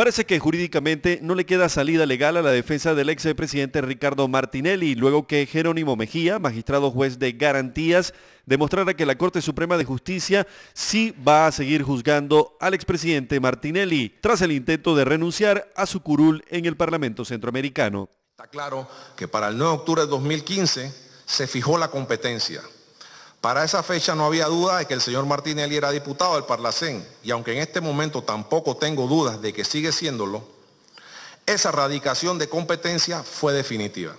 Parece que jurídicamente no le queda salida legal a la defensa del ex presidente Ricardo Martinelli, luego que Jerónimo Mejía, magistrado juez de garantías, demostrara que la Corte Suprema de Justicia sí va a seguir juzgando al expresidente Martinelli, tras el intento de renunciar a su curul en el Parlamento Centroamericano. Está claro que para el 9 de octubre de 2015 se fijó la competencia para esa fecha no había duda de que el señor Martinelli era diputado del Parlacén y aunque en este momento tampoco tengo dudas de que sigue siéndolo, esa radicación de competencia fue definitiva.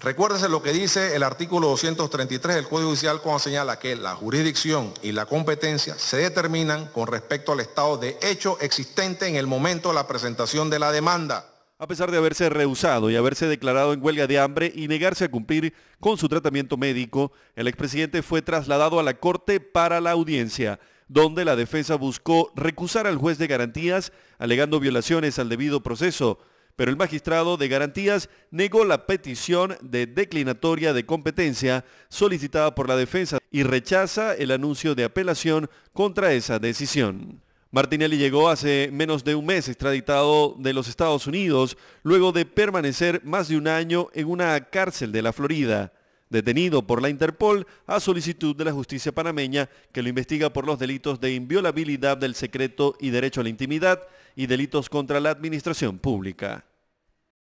Recuérdese lo que dice el artículo 233 del Código Judicial cuando señala que la jurisdicción y la competencia se determinan con respecto al estado de hecho existente en el momento de la presentación de la demanda a pesar de haberse rehusado y haberse declarado en huelga de hambre y negarse a cumplir con su tratamiento médico, el expresidente fue trasladado a la Corte para la audiencia, donde la defensa buscó recusar al juez de garantías alegando violaciones al debido proceso, pero el magistrado de garantías negó la petición de declinatoria de competencia solicitada por la defensa y rechaza el anuncio de apelación contra esa decisión. Martinelli llegó hace menos de un mes extraditado de los Estados Unidos luego de permanecer más de un año en una cárcel de la Florida, detenido por la Interpol a solicitud de la justicia panameña que lo investiga por los delitos de inviolabilidad del secreto y derecho a la intimidad y delitos contra la administración pública.